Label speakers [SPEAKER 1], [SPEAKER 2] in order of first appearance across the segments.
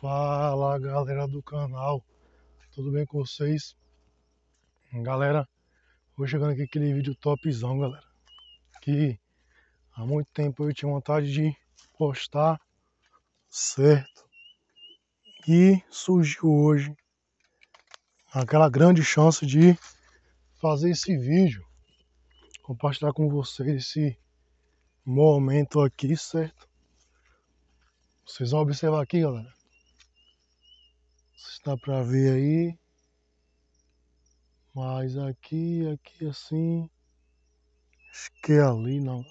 [SPEAKER 1] Fala galera do canal, tudo bem com vocês? Galera, vou chegando aqui aquele vídeo topzão, galera. Que há muito tempo eu tinha vontade de postar, certo? E surgiu hoje aquela grande chance de fazer esse vídeo, compartilhar com vocês esse momento aqui, certo? Vocês vão observar aqui, galera se dá para ver aí. Mas aqui, aqui assim. Acho que é ali, não.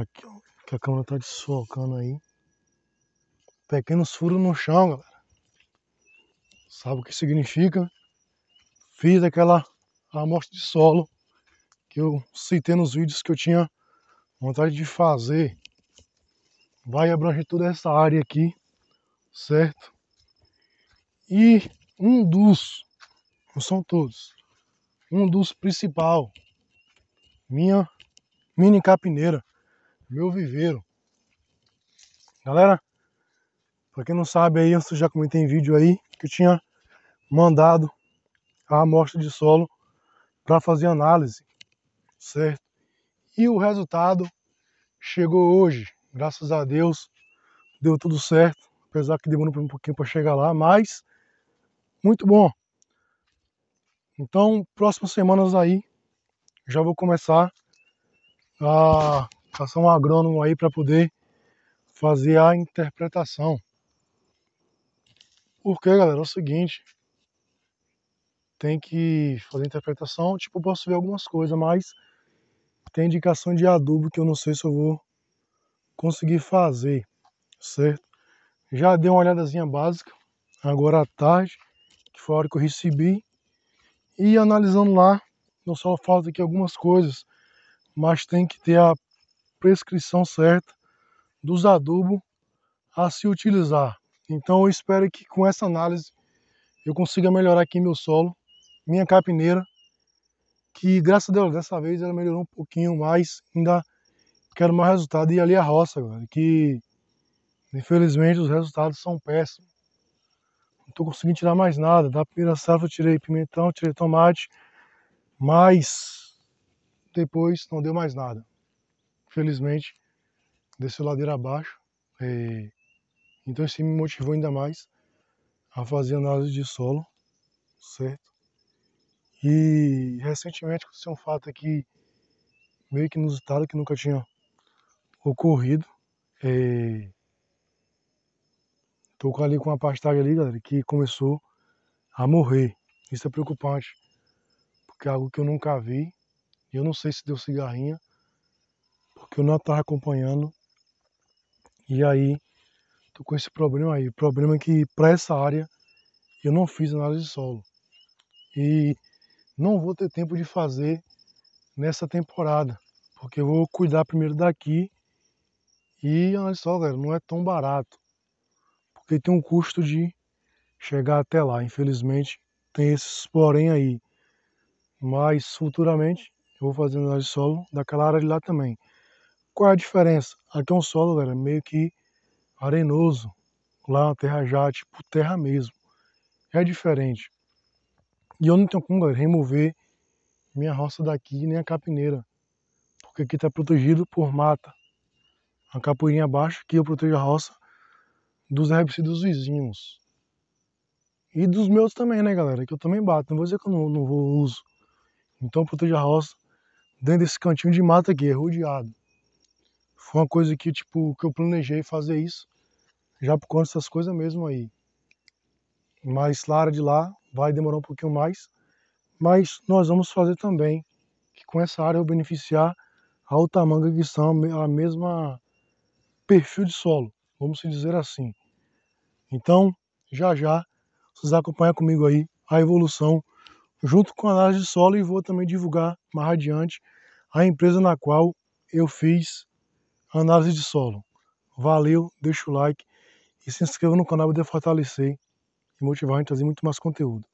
[SPEAKER 1] Aqui, ó. Que a câmera tá desfocando aí. Pequenos furos no chão, galera. Sabe o que significa? Fiz aquela amostra de solo que eu citei nos vídeos que eu tinha vontade de fazer. Vai abranger toda essa área aqui, certo? E um dos, não são todos, um dos principal, minha mini capineira, meu viveiro. Galera, para quem não sabe aí, eu já comentei em vídeo aí que eu tinha mandado a amostra de solo para fazer análise, certo? E o resultado chegou hoje, graças a Deus, deu tudo certo, apesar que demorou um pouquinho para chegar lá, mas muito bom. Então, próximas semanas aí, já vou começar a passar um agrônomo aí para poder fazer a interpretação. Porque, galera, é o seguinte, tem que fazer interpretação, tipo, posso ver algumas coisas, mas tem indicação de adubo que eu não sei se eu vou conseguir fazer, certo? Já dei uma olhadazinha básica, agora à tarde, que foi a hora que eu recebi. E analisando lá, não só falta aqui algumas coisas, mas tem que ter a prescrição certa dos adubos a se utilizar. Então eu espero que com essa análise eu consiga melhorar aqui meu solo, minha capineira, que graças a Deus dessa vez ela melhorou um pouquinho mais, ainda quero mais resultado e ali a roça, agora, que infelizmente os resultados são péssimos tô conseguindo tirar mais nada. Da primeira safra eu tirei pimentão, tirei tomate, mas depois não deu mais nada. Felizmente, desceu ladeira abaixo. E... É, então isso me motivou ainda mais a fazer análise de solo, certo? E recentemente aconteceu um fato aqui meio que inusitado que nunca tinha ocorrido. É, Tô ali com uma pastagem ali, galera, que começou a morrer. Isso é preocupante, porque é algo que eu nunca vi. Eu não sei se deu cigarrinha, porque eu não estava acompanhando. E aí, tô com esse problema aí. O problema é que para essa área eu não fiz análise de solo. E não vou ter tempo de fazer nessa temporada, porque eu vou cuidar primeiro daqui. E análise de solo, galera, não é tão barato porque tem um custo de chegar até lá. Infelizmente, tem esses porém aí. Mas futuramente eu vou fazer análise de solo daquela área de lá também. Qual é a diferença? Aqui é um solo, galera, meio que arenoso. Lá na terra já, é, tipo terra mesmo. É diferente. E eu não tenho como, galera, remover minha roça daqui nem a capineira. Porque aqui está protegido por mata. A capoeirinha abaixo, que eu protejo a roça dos dos vizinhos. E dos meus também, né, galera? Que eu também bato. Não vou dizer que eu não, não vou uso. Então proteja a roça dentro desse cantinho de mata aqui, é rodeado. Foi uma coisa que, tipo, que eu planejei fazer isso já por conta dessas coisas mesmo aí. Mas Lara de lá vai demorar um pouquinho mais. Mas nós vamos fazer também, que com essa área eu beneficiar a Altamanga, que são a mesma perfil de solo, vamos dizer assim. Então, já já, vocês acompanham comigo aí a evolução junto com a análise de solo e vou também divulgar mais adiante a empresa na qual eu fiz análise de solo. Valeu, deixa o like e se inscreva no canal para fortalecer e motivar a gente a trazer muito mais conteúdo.